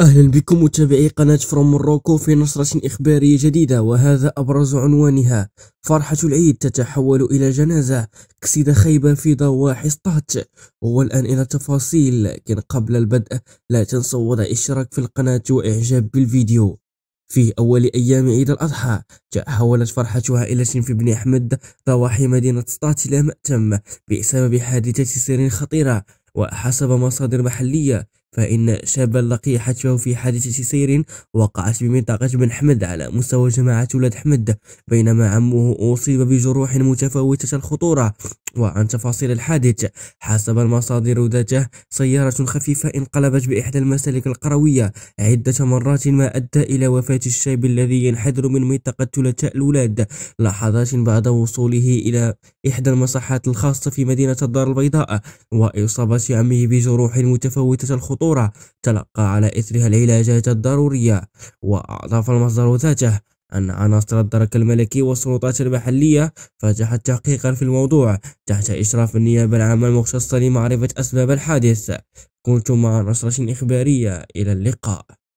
أهلا بكم متابعي قناة فروم روكو في نشرة إخبارية جديدة وهذا أبرز عنوانها فرحة العيد تتحول إلى جنازة كسيدة خيبة في ضواحي سطات والآن إلى تفاصيل لكن قبل البدء لا تنسوا وضع اشتراك في القناة وإعجاب بالفيديو في أول أيام عيد الأضحى تحولت فرحة عائلة في بن أحمد ضواحي مدينة سطات إلى مأتم بسبب حادثة سير خطيرة وحسب مصادر محلية فإن شابا لقي حتفه في حادثة سير وقعت بمنطقة بن حمد على مستوى جماعة ولاد حمد بينما عمه أصيب بجروح متفاوتة الخطورة وعن تفاصيل الحادث حسب المصادر ذاته سيارة خفيفة انقلبت بإحدى المسالك القروية عدة مرات ما أدى إلى وفاة الشاب الذي ينحدر من منطقة ثلاثاء الولاد لحظات بعد وصوله إلى إحدى المصحات الخاصة في مدينة الدار البيضاء وإصابة عمه بجروح متفاوتة الخطورة تلقى على إثرها العلاجات الضرورية وأضاف المصدر ذاته أن عناصر الدرك الملكي والسلطات المحلية فتحت تحقيقا في الموضوع تحت إشراف النيابة العامة المختصة لمعرفة أسباب الحادث كنت مع نشرة إخبارية إلى اللقاء